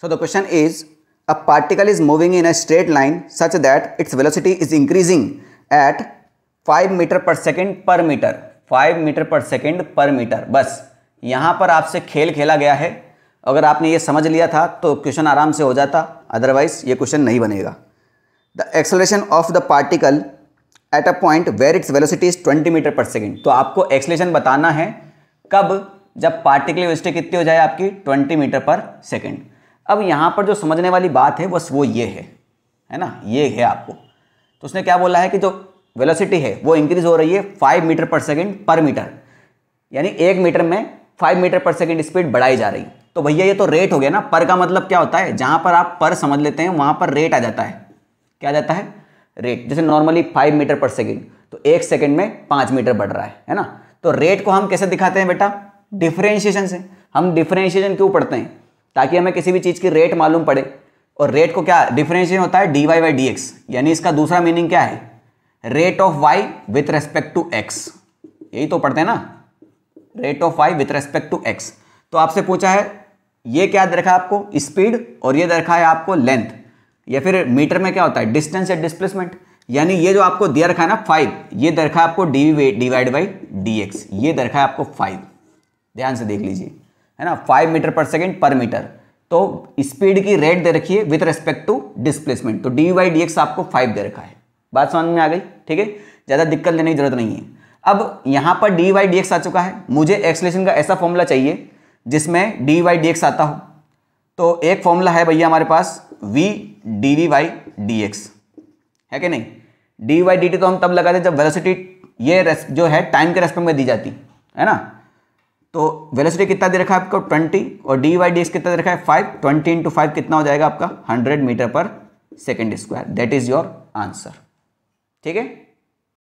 so the question is a particle is moving in a straight line such that its velocity is increasing at 5 metre per second per metre 5 metre per second per metre बस यहाँ पर आपसे खेल खेला गया है अगर आपने ये समझ लिया था तो क्वेश्चन आराम से हो जाता अदरवाइज ये क्वेश्चन नहीं बनेगा the acceleration of the particle at a point where its velocity is 20 metre per second तो आपको एक्सलेशन बताना है कब जब पार्टिकल वेलोसिटी कितनी हो जाए आपकी 20 मीटर पर सेकेंड अब यहाँ पर जो समझने वाली बात है बस वो ये है है ना ये है आपको तो उसने क्या बोला है कि जो वेलोसिटी है वो इंक्रीज हो रही है five metre per second per metre यानी एक मीटर में five metre per second speed बढ़ाई जा रही तो भैया ये तो रेट हो गया ना पर का मतलब क्या होता है जहाँ पर आप पर समझ लेते हैं वहाँ पर रेट आ जाता है क्या आ जाता है रेट जैसे normally five metre per second तो एक सेकेंड में पाँच मीटर बढ़ रहा है है ना तो रेट को हम कैसे दिखाते हैं बेटा डिफ्रेंशिएशन से हम डिफ्रेंशिएशन क्यों पढ़ते हैं ताकि हमें किसी भी चीज़ की रेट मालूम पड़े और रेट को क्या डिफरेंशिएशन होता है D Y by D X यानी इसका दूसरा मीनिंग क्या है rate of Y with respect to X यही तो पढ़ते हैं ना rate of Y with respect to X तो आपसे पूछा है ये क्या रखा है आपको स्पीड और ये रखा है आपको लेंथ या फिर मीटर में क्या होता है डिस्टेंस या डिस्प्लेसमेंट यानी ये जो आपको दिया रखा है ना फाइव ये दरखा आपको D divide by D X ये दरखा है आपको फाइव ध्यान से देख लीजिए है ना five metre per second per metre तो स्पीड की रेट दे रखी है विथ रेस्पेक्ट टू डिस्प्लेसमेंट तो डी वाई डी एक्स आपको फाइव दे रखा है बात समझ में आ गई ठीक है ज़्यादा दिक्कत लेने की जरूरत नहीं है अब यहाँ पर डी वाई डी एक्स आ चुका है मुझे एक्सलेशन का ऐसा फॉर्मूला चाहिए जिसमें डी वाई डी एक्स आता हो तो एक फॉर्मूला है भैया हमारे पास V D V Y D X है कि नहीं डी वाई डी टी तो हम तब लगाते जब वेलोसिटी ये जो है टाइम के रेस्पेक्ट में दी जाती है ना तो वेलोसिटी कितना दे रखा है आपको 20 और डी वाई डी कितना दे रखा है 5 20 इंटू फाइव कितना हो जाएगा आपका 100 metre per second square that is your answer ठीक है